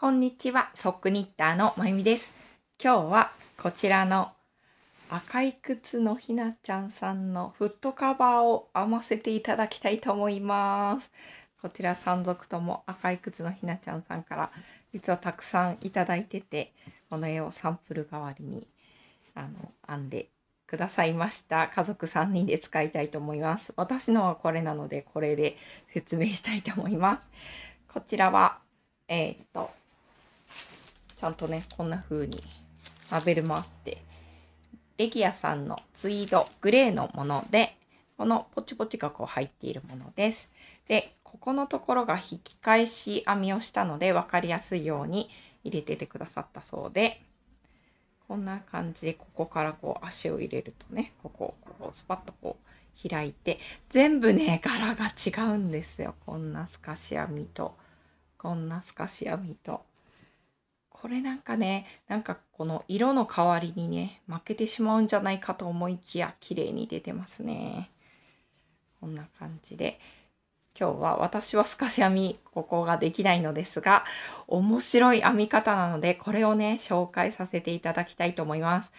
こんにちは、ソックニッターのまゆみです。今日はこちらの赤い靴のひなちゃんさんのフットカバーを編ませていただきたいと思います。こちら3足とも赤い靴のひなちゃんさんから実はたくさんいただいてて、この絵をサンプル代わりにあの編んでくださいました。家族3人で使いたいと思います。私のはこれなので、これで説明したいと思います。こちらは、えー、っと、ちゃんとね、こんな風にラベルもあって、レギアさんのツイード、グレーのもので、このポチポチがこう入っているものです。で、ここのところが引き返し編みをしたので分かりやすいように入れててくださったそうで、こんな感じでここからこう足を入れるとね、ここ、こうスパッとこう開いて、全部ね、柄が違うんですよ。こんな透かし編みと、こんな透かし編みと。これなんかね、なんかこの色の代わりにね、負けてしまうんじゃないかと思いきや、綺麗に出てますね。こんな感じで。今日は私は透かし編み、ここができないのですが、面白い編み方なので、これをね、紹介させていただきたいと思います。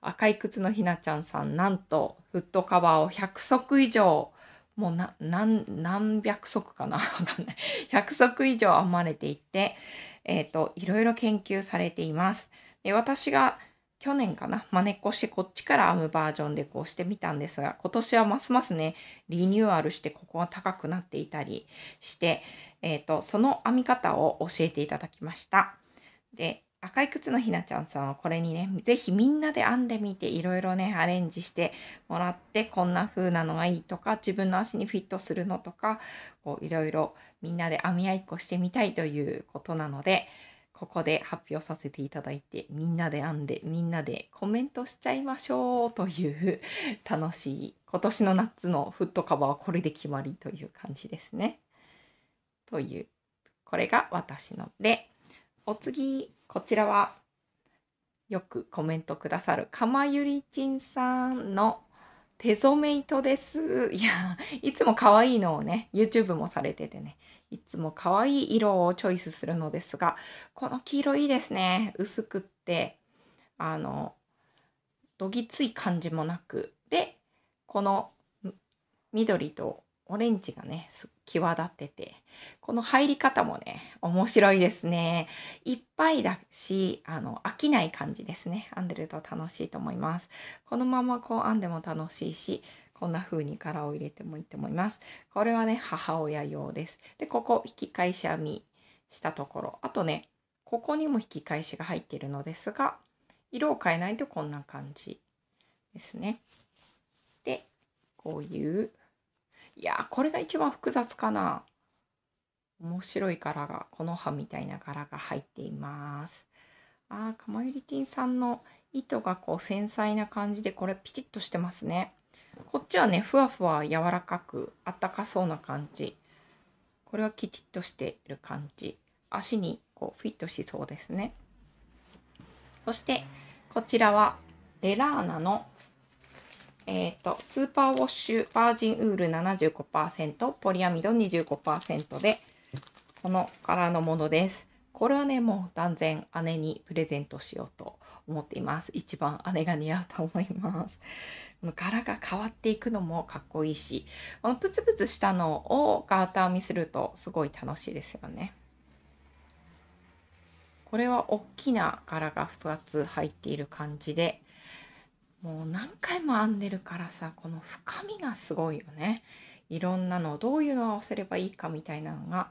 赤い靴のひなちゃんさん、なんと、フットカバーを100足以上、もう何百足かなわかんない。100足以上編まれていて、えー、と、いろいろ研究されています。で、私が去年かな、まねっこしてこっちから編むバージョンでこうしてみたんですが、今年はますますね、リニューアルしてここが高くなっていたりして、えっ、ー、と、その編み方を教えていただきました。で、赤い靴のひなちゃんさんはこれにね、ぜひみんなで編んでみて、いろいろね、アレンジしてもらって、こんな風なのがいいとか、自分の足にフィットするのとか、こういろいろみんなで編み合いっこしてみたいということなので、ここで発表させていただいて、みんなで編んで、みんなでコメントしちゃいましょうという楽しい、今年の夏のフットカバーはこれで決まりという感じですね。という、これが私ので、お次、こちらはよくコメントくださるかまゆりちんさんの手染め糸です。いや、いつも可愛いのをね、YouTube もされててね、いつも可愛い色をチョイスするのですが、この黄色いいですね。薄くって、あの、どぎつい感じもなく。で、この緑とオレンジがね、すっ際立ってて、この入り方もね、面白いですね。いっぱいだし、あの、飽きない感じですね。編んでると楽しいと思います。このままこう編んでも楽しいし、こんな風に柄を入れてもいいと思います。これはね、母親用です。で、ここ、引き返し編みしたところ。あとね、ここにも引き返しが入っているのですが、色を変えないとこんな感じですね。で、こういういやこれが一番複雑かな。面白い柄が、この葉みたいな柄が入っています。あー、かまゆりティンさんの糸がこう繊細な感じで、これピチッとしてますね。こっちはね、ふわふわ柔らかく、あったかそうな感じ。これはきちっとしてる感じ。足にこうフィットしそうですね。そして、こちらはレラーナのえっ、ー、と、スーパーウォッシュ、バージンウール75%、ポリアミド25%で、この柄のものです。これはね、もう断然姉にプレゼントしようと思っています。一番姉が似合うと思います。柄が変わっていくのもかっこいいし、このプツプツしたのをガーター編みするとすごい楽しいですよね。これは大きな柄が2つ入っている感じで、もう何回も編んでるからさこの深みがすごいよねいろんなのどういうのを合わせればいいかみたいなのが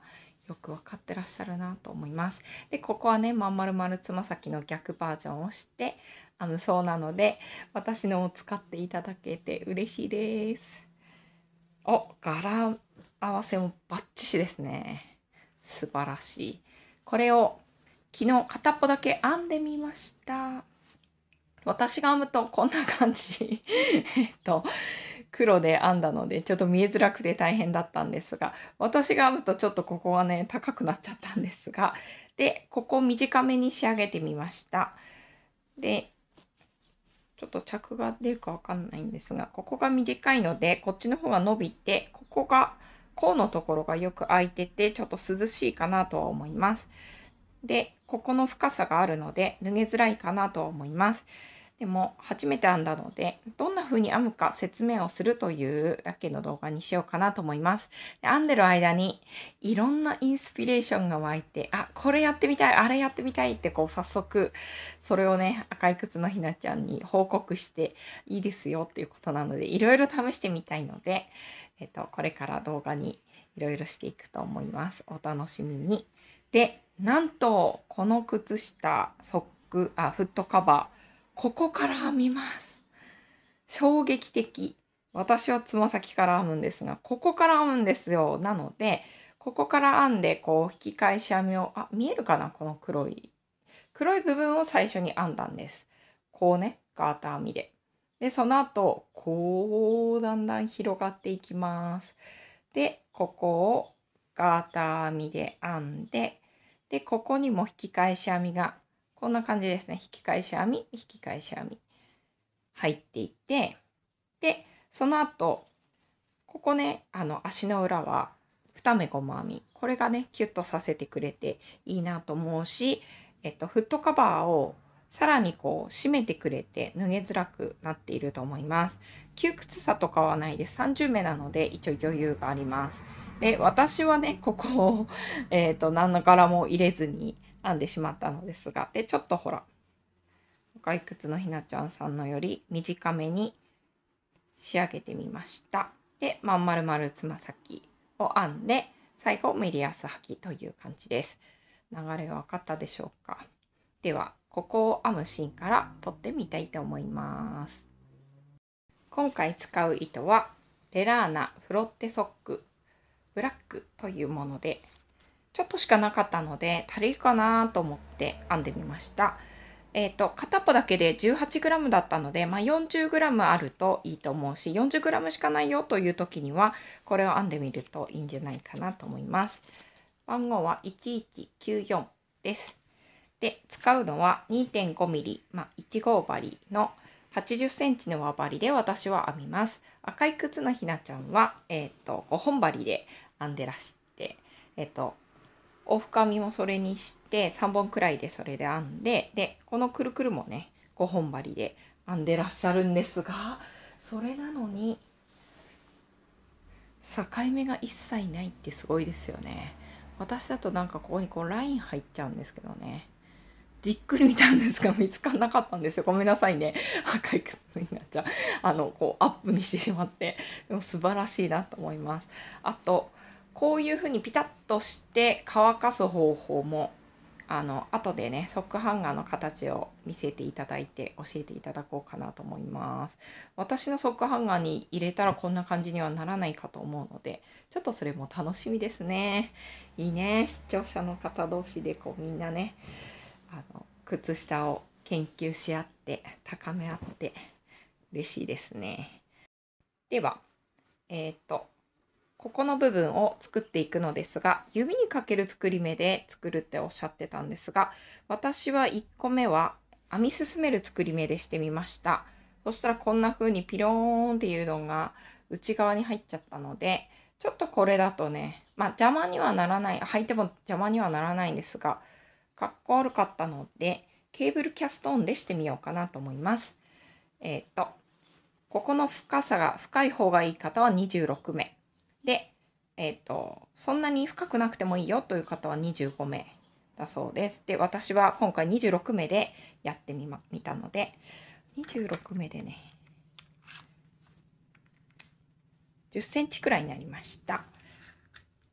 よく分かってらっしゃるなと思います。でここはねまん丸るつま先の逆バージョンをして編むそうなので私のを使っていただけて嬉しいです。お柄合わせもバッチシですね。素晴らしい。これを昨日片っぽだけ編んでみました。私が編むとこんな感じ えっと黒で編んだのでちょっと見えづらくて大変だったんですが私が編むとちょっとここはね高くなっちゃったんですがでここ短めに仕上げてみましたでちょっと着が出るかわかんないんですがここが短いのでこっちの方が伸びてここが甲のところがよく空いててちょっと涼しいかなとは思います。で、ここの深さがあるので脱げづらいかなと思います。でも初めて編んだのでどんな風に編むか説明をするというだけの動画にしようかなと思います。で編んでる間にいろんなインスピレーションが湧いてあこれやってみたいあれやってみたいってこう早速それをね赤い靴のひなちゃんに報告していいですよっていうことなのでいろいろ試してみたいので、えっと、これから動画にいろいろしていくと思います。お楽しみに。でなんとこの靴下ソックあフットカバーここから編みます衝撃的私はつま先から編むんですがここから編むんですよなのでここから編んでこう引き返し編みをあ見えるかなこの黒い黒い部分を最初に編んだんですこうねガーター編みででその後こうだんだん広がっていきますでここをガーター編みで編んででここにも引き返し編みがこんな感じですね引き返し編み引き返し編み入っていってでその後ここねあの足の裏は2目細編みこれがねキュッとさせてくれていいなと思うし、えっと、フットカバーをさらにこう締めてくれて脱げづらくなっていると思います窮屈さとかはないです30目なので一応余裕がありますで、私はね、ここを、えっ、ー、と、何の柄も入れずに編んでしまったのですが、で、ちょっとほら、外いのひなちゃんさんのより短めに仕上げてみました。で、まん丸々つま先を編んで、最後、メリアス履きという感じです。流れが分かったでしょうか。では、ここを編むシーンから撮ってみたいと思います。今回使う糸はレラーナフロッテソックブラックというものでちょっとしかなかったので足りるかなと思って編んでみました。えーと、片っぽだけで 18g だったので、まあ、40g あるといいと思うし 40g しかないよという時にはこれを編んでみるといいんじゃないかなと思います。番号は1194です。で使うのは 2.5mm、まあ、1号針の 80cm の輪針で私は編みます。赤い靴のひなちゃんは、えーと5本針で編んでらして、えっと、往復みもそれにして3本くらいでそれで編んででこのくるくるもね5本針で編んでらっしゃるんですがそれなのに境目が一切ないってすごいですよね。私だとなんかここにこうライン入っちゃうんですけどね。じっくり見たんですが 見つからなかったんですよ。ごめんなさいね。赤い靴になっちゃう。あの、こうアップにしてしまって。でも素晴らしいなと思います。あと、こういうふうにピタッとして乾かす方法もあの後でねソックハンガーの形を見せていただいて教えていただこうかなと思います私のソックハンガーに入れたらこんな感じにはならないかと思うのでちょっとそれも楽しみですねいいね視聴者の方同士でこうみんなねあの靴下を研究し合って高め合って嬉しいですねではえっ、とここの部分を作っていくのですが指にかける作り目で作るっておっしゃってたんですが私は1個目は編み進める作り目でしてみましたそしたらこんな風にピローンっていうのが内側に入っちゃったのでちょっとこれだとねまあ邪魔にはならない履いても邪魔にはならないんですがかっこ悪かったのでケーブルキャストオンでしてみようかなと思いますえっ、とここの深さが深い方がいい方は26目で、えっ、ー、と、そんなに深くなくてもいいよという方は25名だそうです。で、私は今回26名でやってみま、見たので、26名でね、10センチくらいになりました。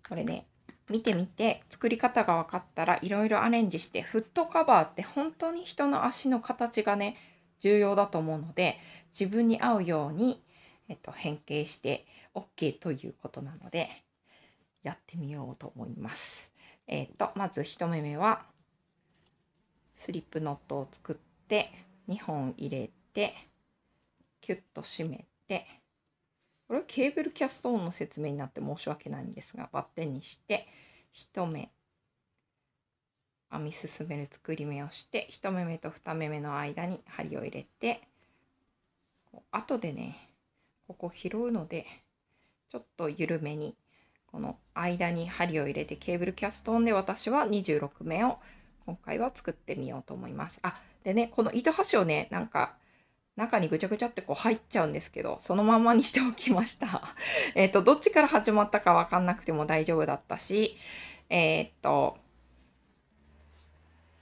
これね、見てみて作り方が分かったらいろいろアレンジしてフットカバーって本当に人の足の形がね重要だと思うので自分に合うようにえっと、変形して OK ということなので、やってみようと思います。えっと、まず1目目は、スリップノットを作って、2本入れて、キュッと締めて、これはケーブルキャストオンの説明になって申し訳ないんですが、バッテンにして、1目、編み進める作り目をして1目目と2目目の間に針を入れて後でねここ拾うのでちょっと緩めにこの間に針を入れてケーブルキャストオンで私は26目を今回は作ってみようと思います。あでねこの糸端をねなんか中にぐちゃぐちゃってこう入っちゃうんですけどそのままにしておきました。えっとどっちから始まったか分かんなくても大丈夫だったしえー、っと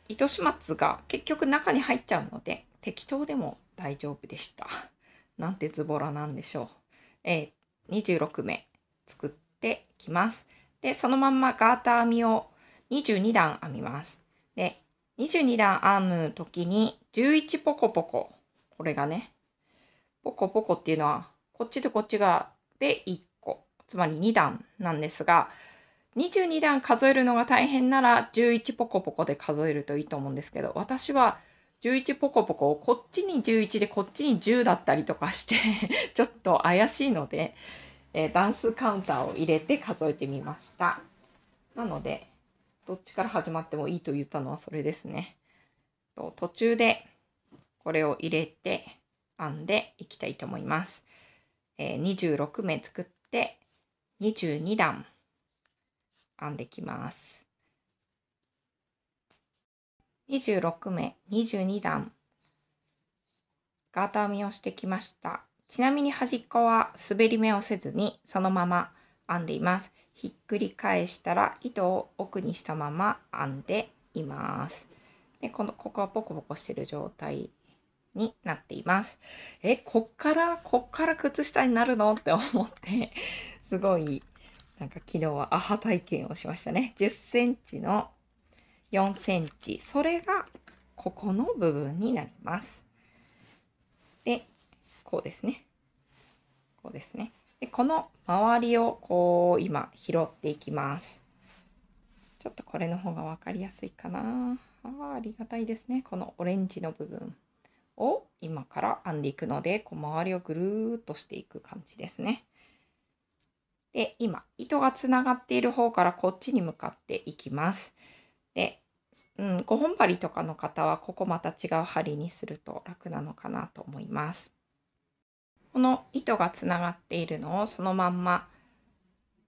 糸始末が結局中に入っちゃうので適当でも大丈夫でした。なんてズボラなんでしょう。えー、26目作ってきます。で、そのまんまガーター編みを22段編みます。で、22段編む時に11ポコポコ。これがね、ポコポコっていうのは、こっちとこっちがで1個、つまり2段なんですが、22段数えるのが大変なら11ポコポコで数えるといいと思うんですけど、私は11ポコポコ、こっちに11でこっちに10だったりとかして ちょっと怪しいので、えー、ダンスカウンターを入れて数えてみました。なので、どっちから始まってもいいと言ったのはそれですね。と途中でこれを入れて編んでいきたいと思います。えー、26目作って22段編んできます。26名22段ガーター編みをしてきました。ちなみに端っこは滑り目をせずにそのまま編んでいます。ひっくり返したら糸を奥にしたまま編んでいます。で、この、ここはポコポコしてる状態になっています。え、こっから、こっから靴下になるのって思ってすごい、なんか昨日はアハ体験をしましたね。10センチの4センチそれがここの部分になりますでこうですねこうですねでこの周りをこう今拾っていきますちょっとこれの方が分かりやすいかなあありがたいですねこのオレンジの部分を今から編んでいくのでこう周りをぐるーっとしていく感じですねで今糸がつながっている方からこっちに向かっていきますで、うん、5本針とかの方はここまた違う針にすると楽なのかなと思います。この糸がつながっているのをそのまんま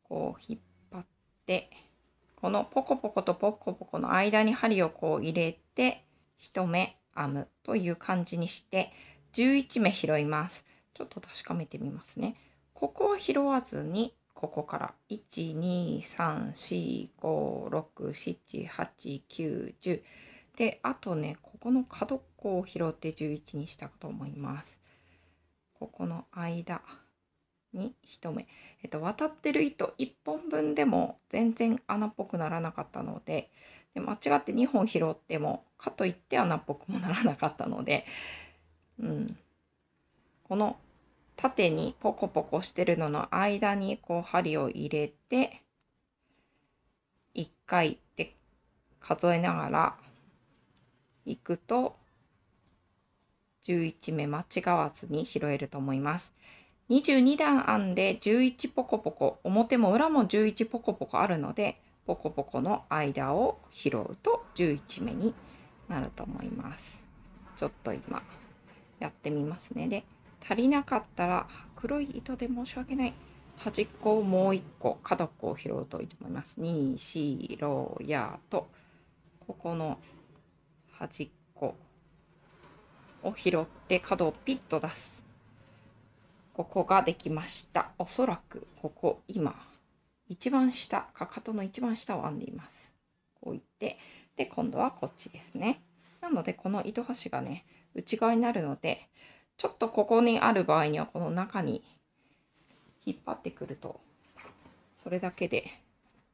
こう引っ張ってこのポコポコとポコポコの間に針をこう入れて1目編むという感じにして11目拾います。ちょっと確かめてみますね。ここは拾わずにここから12345678910であとねここの角っこを拾って11にしたと思いますここの間に1目、えっと、渡ってる糸1本分でも全然穴っぽくならなかったのでで間違って2本拾ってもかといって穴っぽくもならなかったので、うん、この縦にポコポコしてるのの間にこう針を入れて1回って数えながらいくと11目間違わずに拾えると思います。22段編んで11ポコポコ表も裏も11ポコポコあるのでポコポコの間を拾うと11目になると思います。ちょっと今やってみますね。で足りなかったら黒い糸で申し訳ない端っこをもう1個角っこを拾うといいと思います2 4 6やとここの端っこを拾って角をピッと出すここができましたおそらくここ今一番下かかとの一番下を編んでいますこういってで今度はこっちですねなのでこの糸端がね内側になるのでちょっとここにある場合にはこの中に引っ張ってくるとそれだけで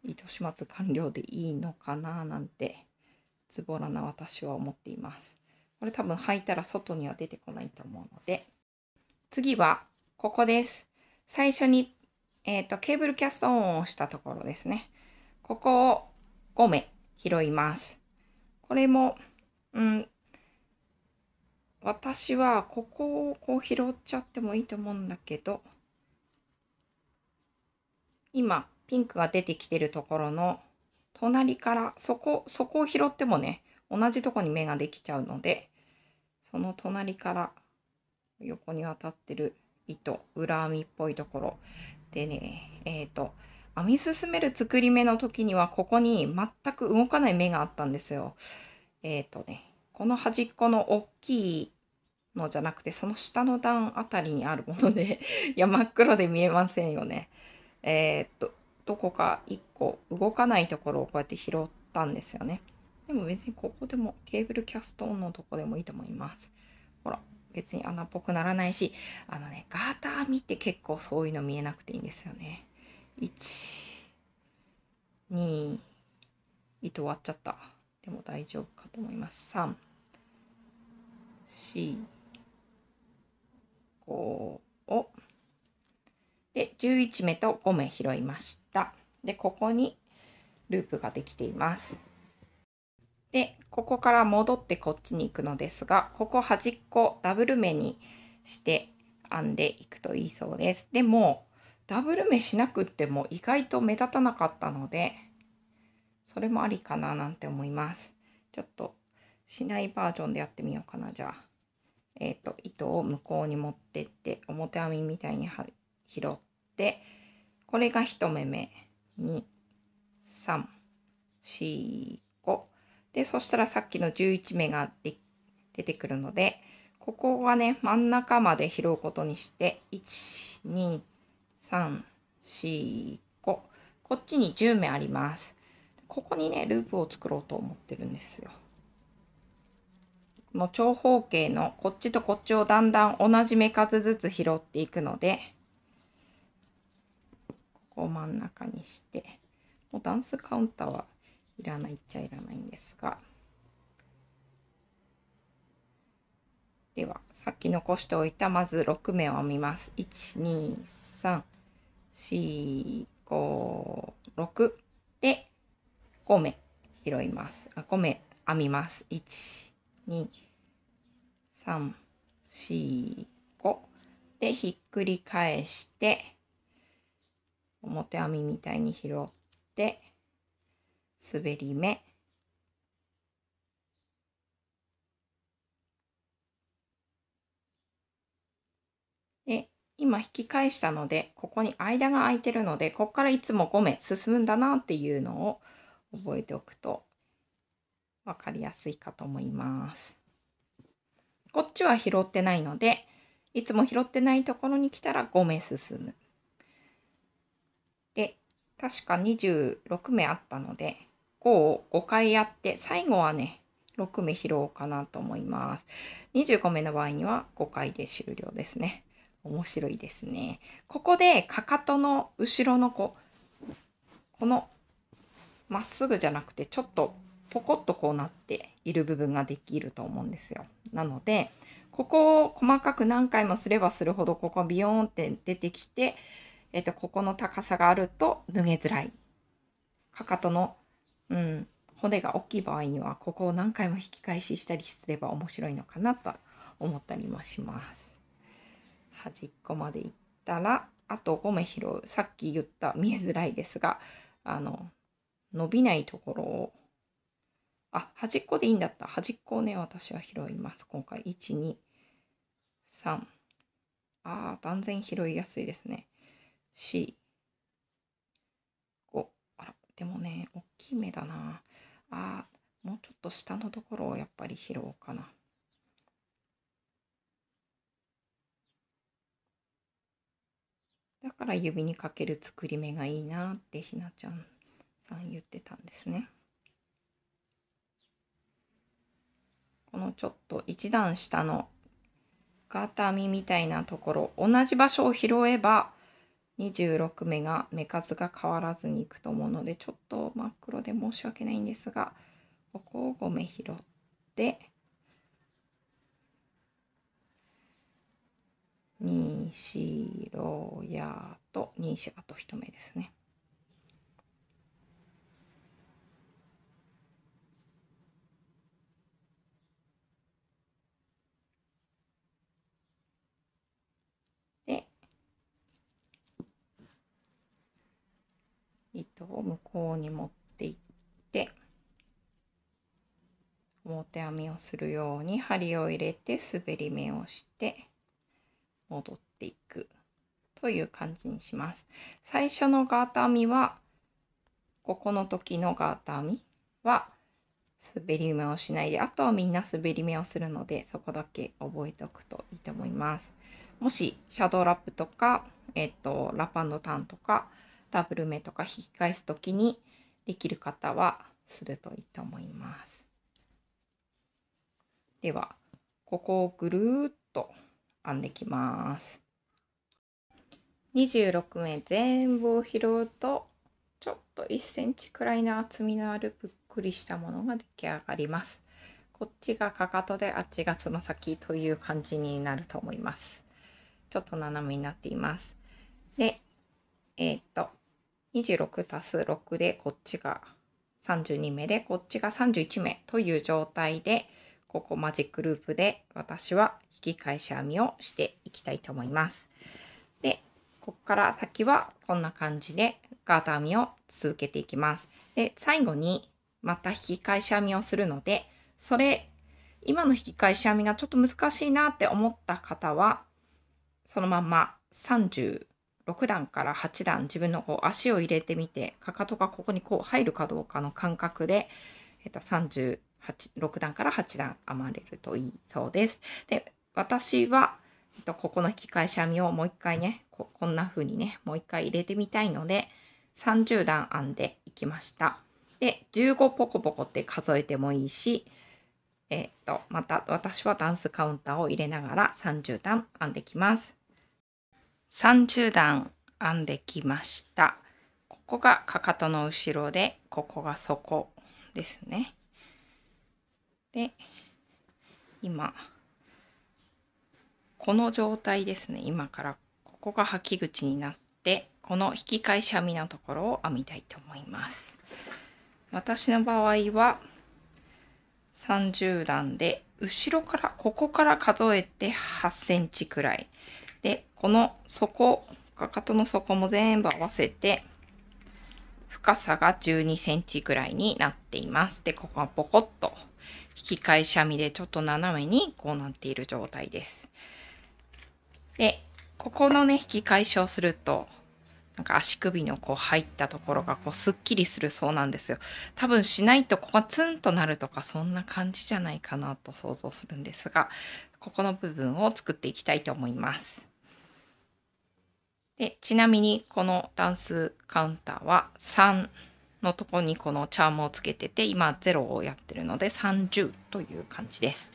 糸始末完了でいいのかななんてズボラな私は思っていますこれ多分履いたら外には出てこないと思うので次はここです最初に、えーと、とケーブルキャストオンをしたところですねここを5目拾いますこれも、うん、私はここをこう拾っちゃってもいいと思うんだけど今ピンクが出てきてるところの隣からそこそこを拾ってもね同じとこに芽ができちゃうのでその隣から横に渡ってる糸裏編みっぽいところでねえっ、ー、と編み進める作り目の時にはここに全く動かない目があったんですよ。えっ、ー、とねこの端っこの大きいのじゃなくてその下の段あたりにあるものでいや真っ黒で見えませんよね。えー、っとどこか1個動かないところをこうやって拾ったんですよね。でも別にここでもケーブルキャストオンのとこでもいいと思います。ほら別に穴っぽくならないしあのねガーター見て結構そういうの見えなくていいんですよね。1 2糸割っちゃった。でも大丈夫かと思います。3 4こうをで11目と5目拾いましたでここにループができていますでここから戻ってこっちに行くのですがここ端っこダブル目にして編んでいくといいそうですでもダブル目しなくっても意外と目立たなかったのでそれもありかななんて思いますちょっとしないバージョンでやってみようかなじゃあえーと、糸を向こうに持ってって表編みみたいに拾ってこれが1目目2345でそしたらさっきの11目がで出てくるのでここはね真ん中まで拾うことにして12345こっちに10目あります。ここにねループを作ろうと思ってるんですよ。の長方形のこっちとこっちをだんだん同じ目数ずつ拾っていくのでここ真ん中にしてもうダンスカウンターはいらないっちゃいらないんですがではさっき残しておいたまず6目を編みます12345 6で5目拾いますあ5目編みます1 2 3、4、5でひっくり返して表編みみたいに拾って滑り目で今引き返したのでここに間が空いてるのでここからいつも5目進むんだなっていうのを覚えておくと分かりやすいかと思います。こっちは拾ってないので、いつも拾ってないところに来たら5目進む。で、確か26目あったので、5を5回やって、最後はね、6目拾おうかなと思います。25目の場合には5回で終了ですね。面白いですね。ここでかかとの後ろのここのまっすぐじゃなくてちょっとポコッとこうなっている部分ができると思うんですよ。なのでここを細かく何回もすればするほどここビヨーンって出てきて、えっと、ここの高さがあると脱げづらい。かかとの、うん、骨が大きい場合にはここを何回も引き返ししたりすれば面白いのかなと思ったりもします。端っこまでいったらあと5目拾うさっき言った見えづらいですがあの伸びないところをあ、端っこでいいんだった。端っこをね、私は拾います。今回、1、2、3。ああ、断然拾いやすいですね。4、5。あら、でもね、大きい目だな。ああ、もうちょっと下のところをやっぱり拾おうかな。だから指にかける作り目がいいなってひなちゃんさん言ってたんですね。このちょっと一段下の型網みたいなところ同じ場所を拾えば26目が目数が変わらずにいくと思うのでちょっと真っ黒で申し訳ないんですがここを5目拾って2白やと2あと1目ですね。糸を向こうに持っていって表編みをするように針を入れて滑り目をして戻っていくという感じにします。最初のガーター編みはここの時のガーター編みは滑り目をしないであとはみんな滑り目をするのでそこだけ覚えておくといいと思います。もしシャドーラップとか、えっと、ラパンドタンとかダブル目とか引き返す時にできる方はするといいと思います。ではここをぐるっと編んできます。26目全部を拾うとちょっと1センチくらいの厚みのあるぷっくりしたものが出来上がります。こっちがかかとであっちがつま先という感じになると思います。ちょっと斜めになっています。で、えー、っと、26足す6でこっちが32名でこっちが31名という状態でここマジックループで私は引き返し編みをしていきたいと思います。でここから先はこんな感じでガーター編みを続けていきます。で最後にまた引き返し編みをするのでそれ今の引き返し編みがちょっと難しいなって思った方はそのまま30 6段から8段自分のこう足を入れてみてかかとがここにこう入るかどうかの感覚で、えっと、36段から8段編まれるといいそうです。で私は、えっと、ここの引き返し編みをもう一回ねこんな風にねもう一回入れてみたいので30段編んでいきました。で15ポコポコって数えてもいいしえっとまた私はダンスカウンターを入れながら30段編んできます。30段編んできましたここがかかとの後ろでここが底ですねで今この状態ですね今からここが履き口になってこの引き返し編みのところを編みたいと思います私の場合は30段で後ろからここから数えて8センチくらいでこの底かかとの底も全部合わせて深さが12センチぐらいになっています。でここはポコッと引き返し編みでちょっと斜めにこうなっている状態です。でここのね引き返しをするとなんか足首のこう入ったところがこうスッキリするそうなんですよ。多分しないとここがツンとなるとかそんな感じじゃないかなと想像するんですが、ここの部分を作っていきたいと思います。でちなみにこの段数カウンターは3のとこにこのチャームをつけてて今0をやってるので30という感じです。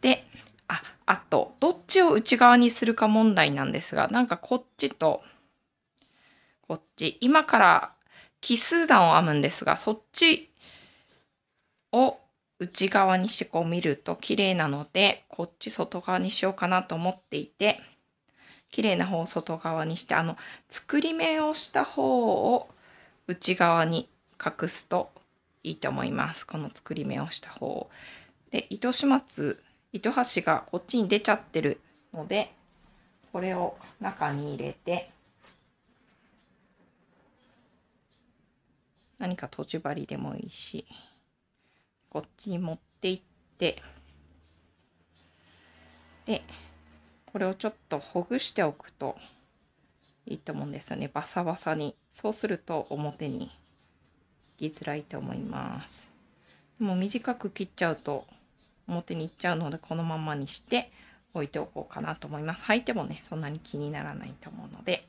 でああとどっちを内側にするか問題なんですがなんかこっちとこっち今から奇数段を編むんですがそっちを内側にしてこう見ると綺麗なのでこっち外側にしようかなと思っていて。綺麗な方を外側にしてあの作り目をした方を内側に隠すといいと思いますこの作り目をした方で糸始末糸端がこっちに出ちゃってるのでこれを中に入れて何かとじ針でもいいしこっちに持っていってでこれをちょっとほぐしておくといいと思うんですよねバサバサにそうすると表にいきづらいと思いますでも短く切っちゃうと表にいっちゃうのでこのままにして置いておこうかなと思います履いてもねそんなに気にならないと思うので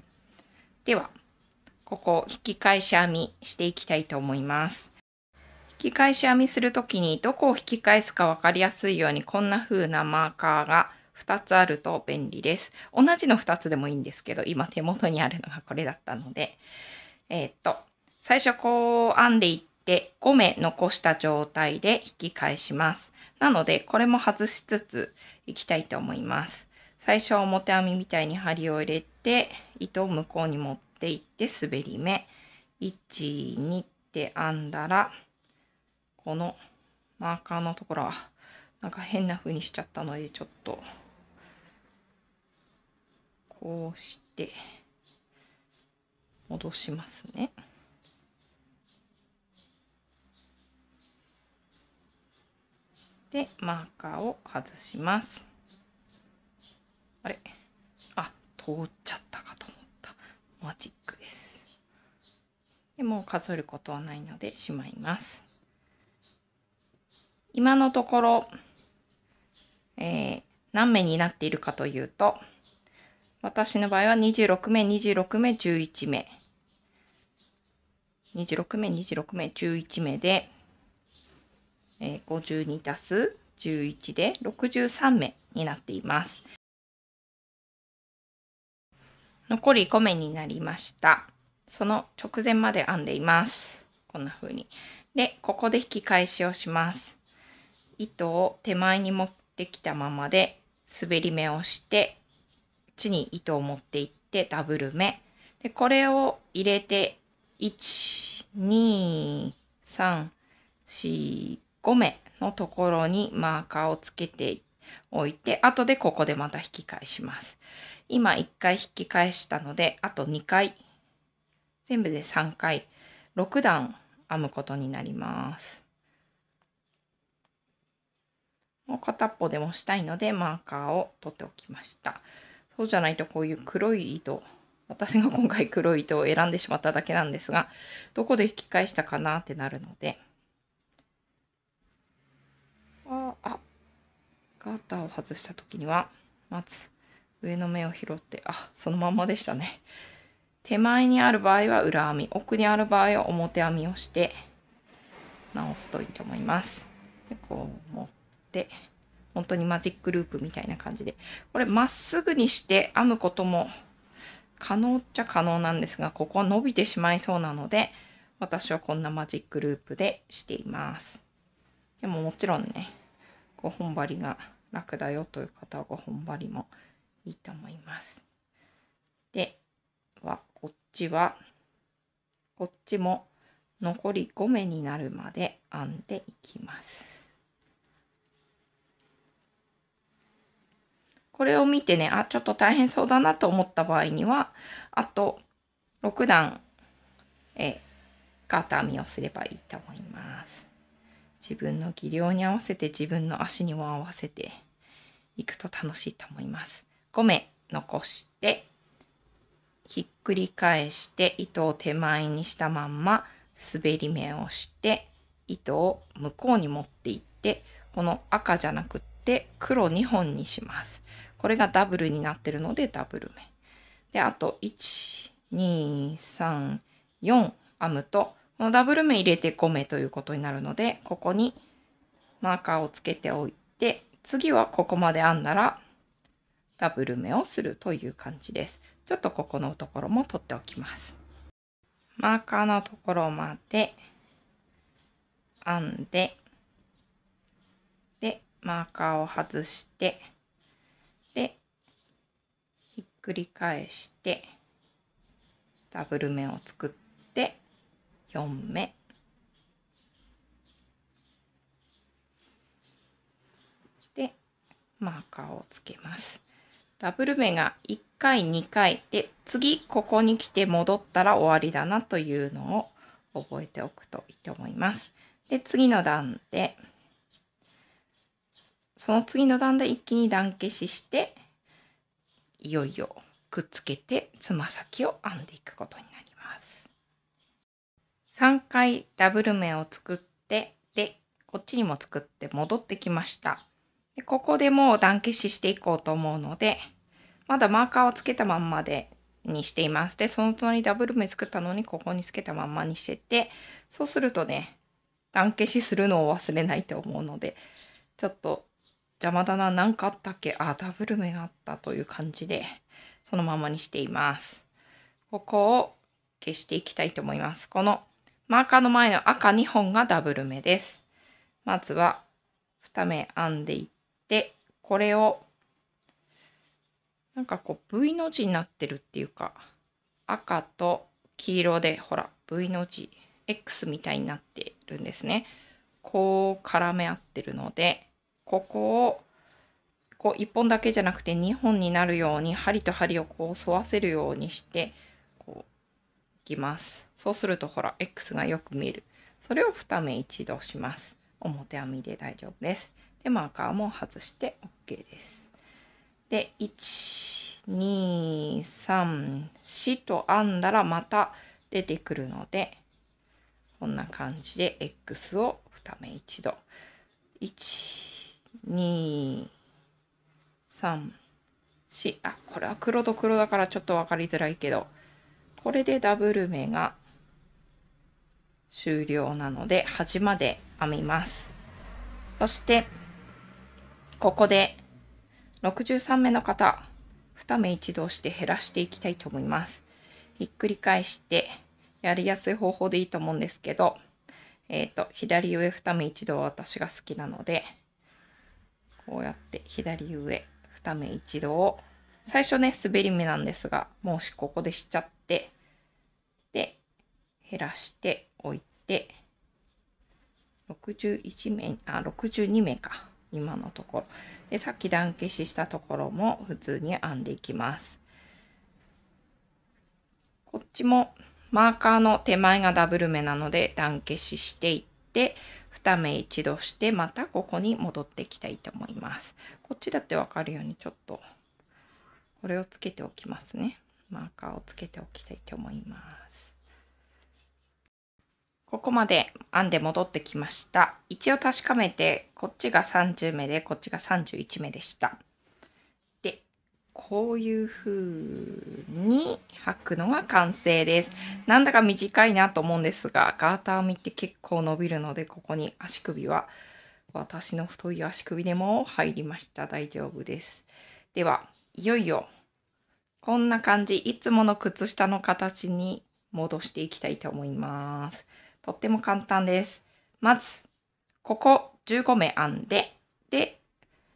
ではここ引き返し編みしていきたいと思います引き返し編みする時にどこを引き返すか分かりやすいようにこんな風なマーカーが2つあると便利です。同じの2つでもいいんですけど、今手元にあるのがこれだったので、えー、っと、最初こう編んでいって5目残した状態で引き返します。なので、これも外しつついきたいと思います。最初は表編みみたいに針を入れて、糸を向こうに持っていって滑り目。1、2って編んだら、このマーカーのところはなんか変な風にしちゃったのでちょっとこうして戻しますね。でマーカーを外します。あれあ通っちゃったかと思ったマジックです。でもう数えることはないのでしまいます。今のところ、えー、何目になっているかというと私の場合は26目、26目、11目。26目、26目、11目で、えー、52足す11で63目になっています。残り5目になりました。その直前まで編んでいます。こんな風に。で、ここで引き返しをします。糸を手前に持ってきたままで滑り目をしてっちに糸を持っていってダブル目。で、これを入れて、1、2、3、4、5目のところにマーカーをつけておいて、後でここでまた引き返します。今1回引き返したので、あと2回、全部で3回、6段編むことになります。もう片っぽでもしたいのでマーカーを取っておきました。そうじゃないとこういう黒い糸私が今回黒い糸を選んでしまっただけなんですがどこで引き返したかなってなるのでああガーターを外した時にはまず上の目を拾ってあそのまんまでしたね手前にある場合は裏編み奥にある場合は表編みをして直すといいと思いますでこう持って本当にマジックループみたいな感じで。これまっすぐにして編むことも可能っちゃ可能なんですが、ここは伸びてしまいそうなので、私はこんなマジックループでしています。でももちろんね、5本針が楽だよという方は5本針もいいと思います。では、こっちは、こっちも残り5目になるまで編んでいきます。これを見てね、あ、ちょっと大変そうだなと思った場合には、あと6段、え、型編みをすればいいと思います。自分の技量に合わせて自分の足にも合わせていくと楽しいと思います。5目残して、ひっくり返して糸を手前にしたまんま滑り目をして糸を向こうに持っていってこの赤じゃなくって黒2本にします。これがダブルになってるのでダブル目。で、あと、1、2、3、4編むと、このダブル目入れて5目ということになるので、ここにマーカーをつけておいて、次はここまで編んだらダブル目をするという感じです。ちょっとここのところも取っておきます。マーカーのところまで編んで、で、マーカーを外して、繰り返してダブル目を作って4目でマーカーをつけますダブル目が1回2回で次ここに来て戻ったら終わりだなというのを覚えておくといいと思いますで次の段でその次の段で一気に段消ししていよいよくっつけてつま先を編んでいくことになります3回ダブル目を作ってでこっちにも作って戻ってきましたでここでもう段消ししていこうと思うのでまだマーカーをつけたまんまでにしていますでその隣ダブル目作ったのにここにつけたまんまにしててそうするとね段消しするのを忘れないと思うのでちょっと邪魔だな、何かあったっけあ、ダブル目があったという感じで、そのままにしています。ここを消していきたいと思います。このマーカーの前の赤2本がダブル目です。まずは2目編んでいって、これをなんかこう V の字になってるっていうか、赤と黄色でほら V の字 X みたいになってるんですね。こう絡め合ってるのでここをこう1本だけじゃなくて2本になるように針と針をこう沿わせるようにしてこういきます。そうするとほら X がよく見える。それを2目一度します。表編みで大丈夫です。でマーカーも外して OK です。で123 4と編んだらまた出てくるのでこんな感じで X を2目一度。2、3、4。あ、これは黒と黒だからちょっと分かりづらいけど、これでダブル目が終了なので、端まで編みます。そして、ここで63目の方、2目一度して減らしていきたいと思います。ひっくり返して、やりやすい方法でいいと思うんですけど、えっ、ー、と、左上2目一度は私が好きなので、こうやって左上2目一度を最初ね滑り目なんですがもしここでしちゃってで減らしておいて61面あ62目か今のところでさっき段消ししたところも普通に編んでいきますこっちもマーカーの手前がダブル目なので段消ししていって2目一度してまたここに戻ってきたいと思いますこっちだってわかるようにちょっとこれをつけておきますねマーカーをつけておきたいと思いますここまで編んで戻ってきました一応確かめてこっちが30目でこっちが31目でしたこういう風に履くのが完成です。なんだか短いなと思うんですが、ガーター編みって結構伸びるので、ここに足首は私の太い足首でも入りました。大丈夫です。では、いよいよ、こんな感じ、いつもの靴下の形に戻していきたいと思います。とっても簡単です。まず、ここ15目編んで、で、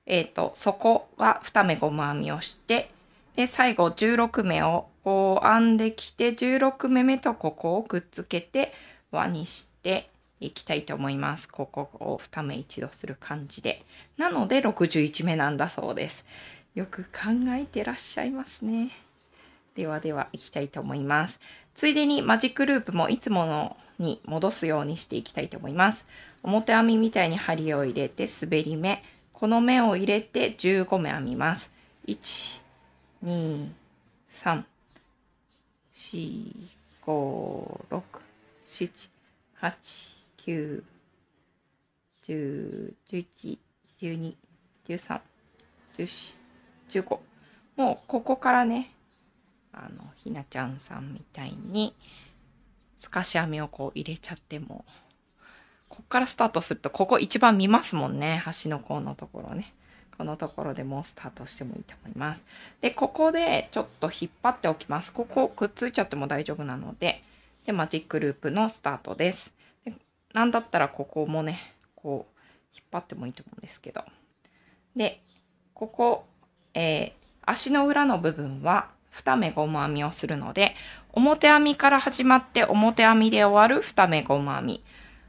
えっ、ー、と、そこは2目ゴム編みをして、で、最後16目をこう編んできて、16目目とここをくっつけて輪にしていきたいと思います。ここを2目一度する感じで。なので61目なんだそうです。よく考えてらっしゃいますね。ではではいきたいと思います。ついでにマジックループもいつものに戻すようにしていきたいと思います。表編みみたいに針を入れて滑り目、この目を入れて15目編みます。1、2、3、4、5、6、7、8、9、10、11、12、13、14、15。もうここからね、あの、ひなちゃんさんみたいに、透かし編みをこう入れちゃってもこっからスタートすると、ここ一番見ますもんね。端のこのところね。このところでもうスタートしてもいいと思います。で、ここでちょっと引っ張っておきます。ここくっついちゃっても大丈夫なので、で、マジックループのスタートです。でなんだったらここもね、こう、引っ張ってもいいと思うんですけど。で、ここ、えー、足の裏の部分は2目ゴム編みをするので、表編みから始まって表編みで終わる2目ゴム編み。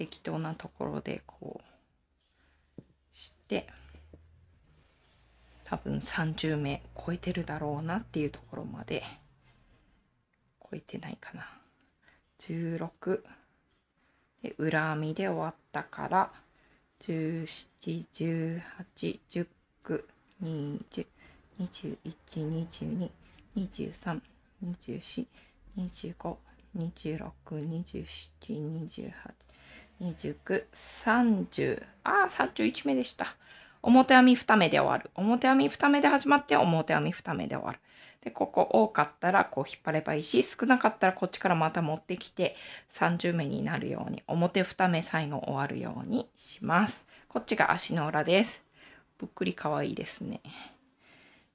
適当なところでこうして多分30目超えてるだろうなっていうところまで超えてないかな16で裏編みで終わったから1 7 1 8 1 9 202122232425262728 2930ああ31目でした表編み2目で終わる表編み2目で始まって表編み2目で終わるでここ多かったらこう引っ張ればいいし少なかったらこっちからまた持ってきて30目になるように表2目最後終わるようにしますこっちが足の裏ですぷっくりかわいいですね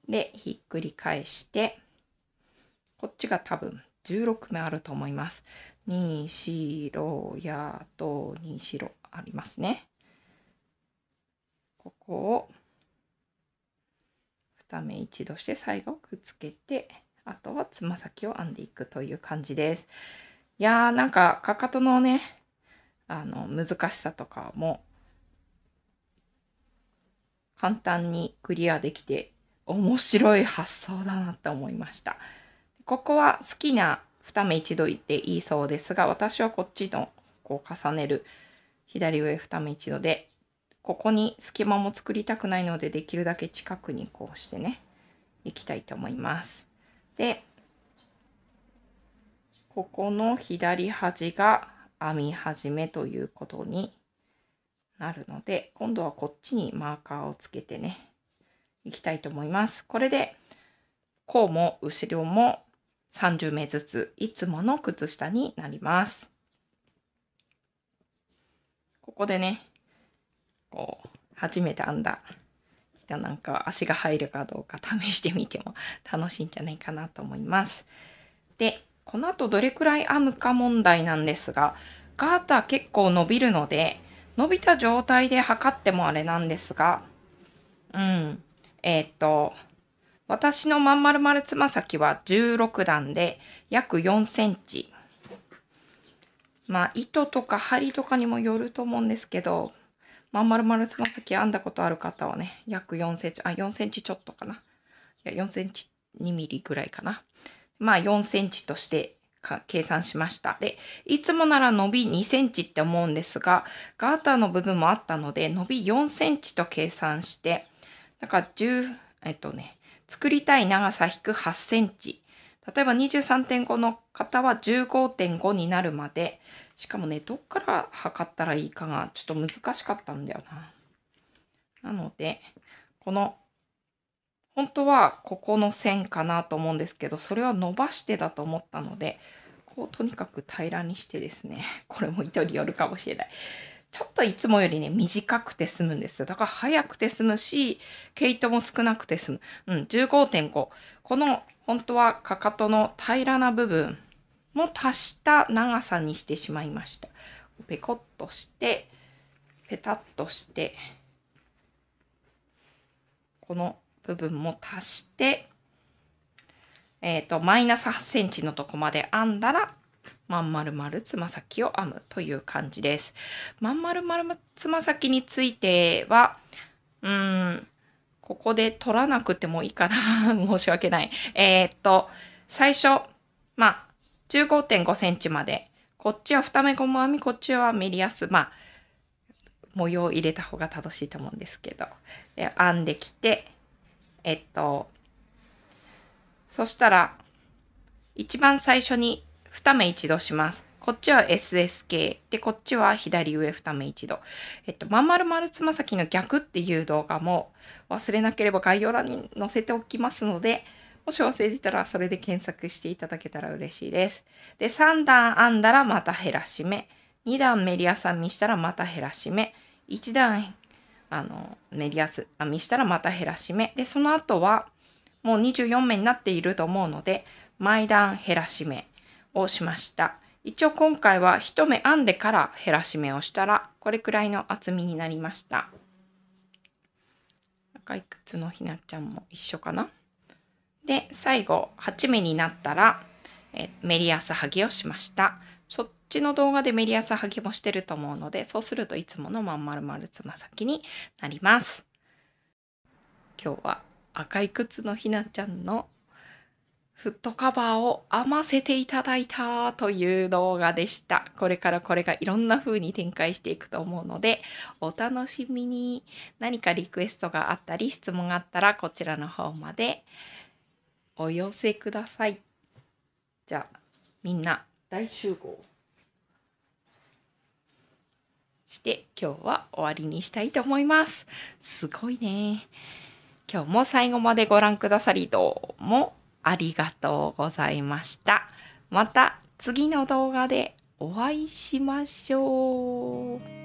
でひっくり返してこっちが多分16目あると思います。にしろやとにしろありますね。ここを2目一度して最後くっつけてあとはつま先を編んでいくという感じです。いやーなんかかかとのねあの難しさとかも簡単にクリアできて面白い発想だなって思いました。ここは好きな2目一度言っていいそうですが、私はこっちのこう重ねる左上2目一度で、ここに隙間も作りたくないので、できるだけ近くにこうしてね、いきたいと思います。で、ここの左端が編み始めということになるので、今度はこっちにマーカーをつけてね、いきたいと思います。これで、こうも後ろも30目ずついつもの靴下になります。ここでね、こう、初めて編んだ、なんか足が入るかどうか試してみても楽しいんじゃないかなと思います。で、この後どれくらい編むか問題なんですが、ガーター結構伸びるので、伸びた状態で測ってもあれなんですが、うん、えー、っと、私のまんまるまるつま先は16段で約4センチ。まあ糸とか針とかにもよると思うんですけど、まんまるまるつま先編んだことある方はね、約4センチ、あ、4センチちょっとかな。いや、4センチ2ミリぐらいかな。まあ4センチとして計算しました。で、いつもなら伸び2センチって思うんですが、ガーターの部分もあったので、伸び4センチと計算して、だから10、えっとね、作りたい長さ引く8センチ。例えば23.5の方は15.5になるまで。しかもね、どっから測ったらいいかがちょっと難しかったんだよな。なので、この、本当はここの線かなと思うんですけど、それは伸ばしてだと思ったので、こうとにかく平らにしてですね、これも糸によるかもしれない。ちょっといつもよりね、短くて済むんですよ。だから早くて済むし、毛糸も少なくて済む。うん、15.5。この、本当はかかとの平らな部分も足した長さにしてしまいました。ペコッとして、ペタッとして、この部分も足して、えっ、ー、と、マイナス8センチのとこまで編んだら、まん丸るつま先を編むという感じです。まん丸るつま先については、うーん、ここで取らなくてもいいかな。申し訳ない。えー、っと、最初、まあ、15.5センチまで、こっちは2目ゴム編み、こっちはメリアス、まあ、模様を入れた方が正しいと思うんですけど、編んできて、えっと、そしたら、一番最初に2目一度します。こっちは SSK。で、こっちは左上2目一度。えっと、まん丸丸つま先の逆っていう動画も忘れなければ概要欄に載せておきますので、もし忘れてたらそれで検索していただけたら嬉しいです。で、3段編んだらまた減らし目。2段メリアス編みしたらまた減らし目。1段あのメリアス編みしたらまた減らし目。で、その後はもう24目になっていると思うので、毎段減らし目。をしました。一応今回は一目編んでから減らし目をしたらこれくらいの厚みになりました。赤い靴のひなちゃんも一緒かな。で最後8目になったらえメリアス剥ぎをしました。そっちの動画でメリアス剥ぎもしてると思うのでそうするといつものまん丸々つま先になります。今日は赤い靴のひなちゃんのフットカバーを編ませていただいたという動画でした。これからこれがいろんな風に展開していくと思うので、お楽しみに。何かリクエストがあったり、質問があったら、こちらの方までお寄せください。じゃあ、みんな大集合して今日は終わりにしたいと思います。すごいね。今日も最後までご覧くださりどうも。ありがとうございました。また次の動画でお会いしましょう。